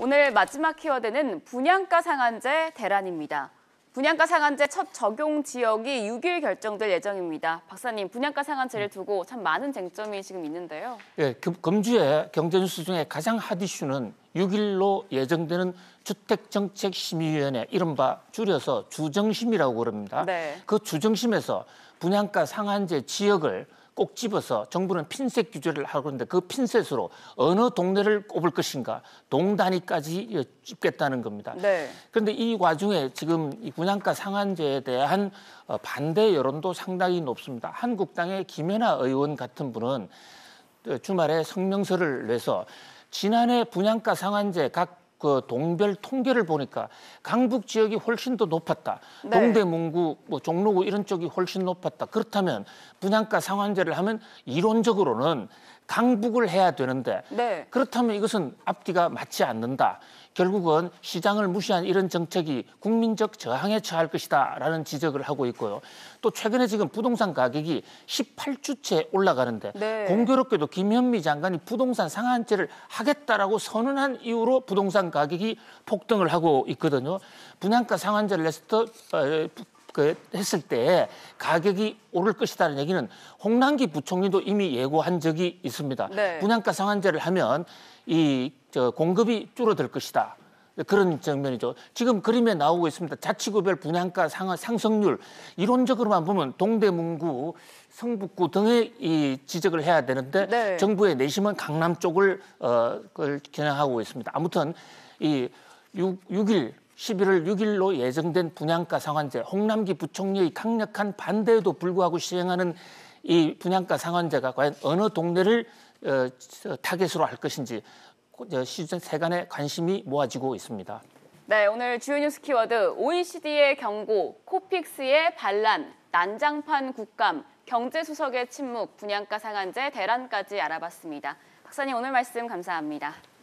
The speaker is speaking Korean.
오늘 마지막 키워드는 분양가 상한제 대란입니다. 분양가 상한제 첫 적용 지역이 6일 결정될 예정입니다. 박사님, 분양가 상한제를 두고 참 많은 쟁점이 지금 있는데요. 예, 금주에 그 경제뉴스 중에 가장 핫 이슈는 6일로 예정되는 주택정책심의위원회, 이른바 줄여서 주정심이라고 그럽니다. 네. 그 주정심에서 분양가 상한제 지역을 꼭 집어서 정부는 핀셋 규제를 하고 있는데 그 핀셋으로 어느 동네를 꼽을 것인가 동단위까지 집겠다는 겁니다. 네. 그런데 이 과중에 지금 이 분양가 상한제에 대한 어, 반대 여론도 상당히 높습니다. 한국당의 김연아 의원 같은 분은 어, 주말에 성명서를 내서 지난해 분양가 상한제 각그 동별 통계를 보니까 강북 지역이 훨씬 더 높았다. 네. 동대문구, 뭐 종로구 이런 쪽이 훨씬 높았다. 그렇다면 분양가 상한제를 하면 이론적으로는 강북을 해야 되는데 네. 그렇다면 이것은 앞뒤가 맞지 않는다. 결국은 시장을 무시한 이런 정책이 국민적 저항에 처할 것이다라는 지적을 하고 있고요. 또 최근에 지금 부동산 가격이 18주째 올라가는데 네. 공교롭게도 김현미 장관이 부동산 상한제를 하겠다라고 선언한 이후로 부동산 가격이 폭등을 하고 있거든요. 분양가 상한제를 했을 때, 어, 그 했을 때 가격이 오를 것이다라는 얘기는 홍남기 부총리도 이미 예고한 적이 있습니다. 네. 분양가 상한제를 하면 이 저 공급이 줄어들 것이다. 그런 장면이죠. 지금 그림에 나오고 있습니다. 자치구별 분양가 상하 상승률 이론적으로만 보면 동대문구, 성북구 등의 이 지적을 해야 되는데 네. 정부의 내심은 강남 쪽을 어 그걸 겨냥하고 있습니다. 아무튼 이 6, 6일 11월 6일로 예정된 분양가 상한제 홍남기 부총리의 강력한 반대에도 불구하고 시행하는 이 분양가 상한제가 과연 어느 동네를 어, 타겟으로 할 것인지 시즌 세간의 관심이 모아지고 있습니다. 네, 오늘 주요 뉴스 키워드 OECD의 경고, 코픽스의 반란, 난장판 국감, 경제수석의 침묵, 분양가 상한제, 대란까지 알아봤습니다. 박사님 오늘 말씀 감사합니다.